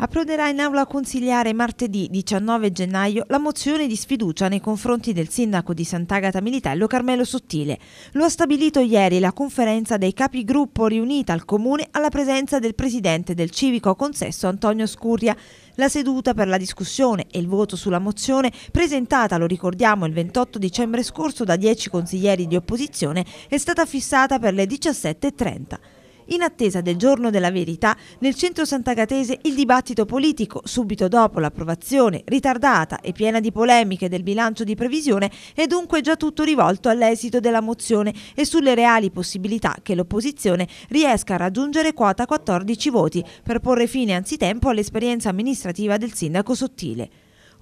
Approderà in aula consigliare martedì 19 gennaio la mozione di sfiducia nei confronti del sindaco di Sant'Agata Militello Carmelo Sottile. Lo ha stabilito ieri la conferenza dei capigruppo riunita al comune alla presenza del presidente del civico consesso Antonio Scurria. La seduta per la discussione e il voto sulla mozione presentata, lo ricordiamo, il 28 dicembre scorso da 10 consiglieri di opposizione è stata fissata per le 17.30. In attesa del giorno della verità, nel centro santagatese il dibattito politico, subito dopo l'approvazione ritardata e piena di polemiche del bilancio di previsione, è dunque già tutto rivolto all'esito della mozione e sulle reali possibilità che l'opposizione riesca a raggiungere quota 14 voti per porre fine anzitempo all'esperienza amministrativa del sindaco Sottile.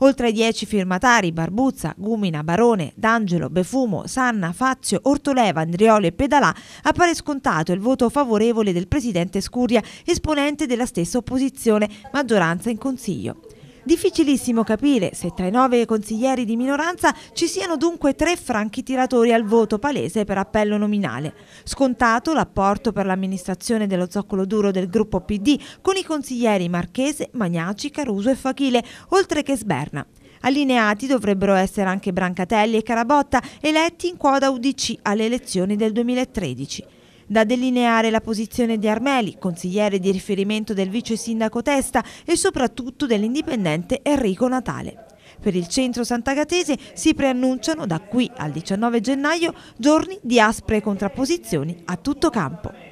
Oltre ai dieci firmatari, Barbuzza, Gumina, Barone, D'Angelo, Befumo, Sanna, Fazio, Ortoleva, Andrioli e Pedalà, appare scontato il voto favorevole del presidente Scurria, esponente della stessa opposizione, maggioranza in Consiglio. Difficilissimo capire se tra i nove consiglieri di minoranza ci siano dunque tre franchi tiratori al voto palese per appello nominale. Scontato l'apporto per l'amministrazione dello zoccolo duro del gruppo PD con i consiglieri Marchese, Magnaci, Caruso e Fachile, oltre che Sberna. Allineati dovrebbero essere anche Brancatelli e Carabotta, eletti in quota UDC alle elezioni del 2013. Da delineare la posizione di Armeli, consigliere di riferimento del vice sindaco Testa e soprattutto dell'indipendente Enrico Natale. Per il centro santagatese si preannunciano da qui al 19 gennaio giorni di aspre contrapposizioni a tutto campo.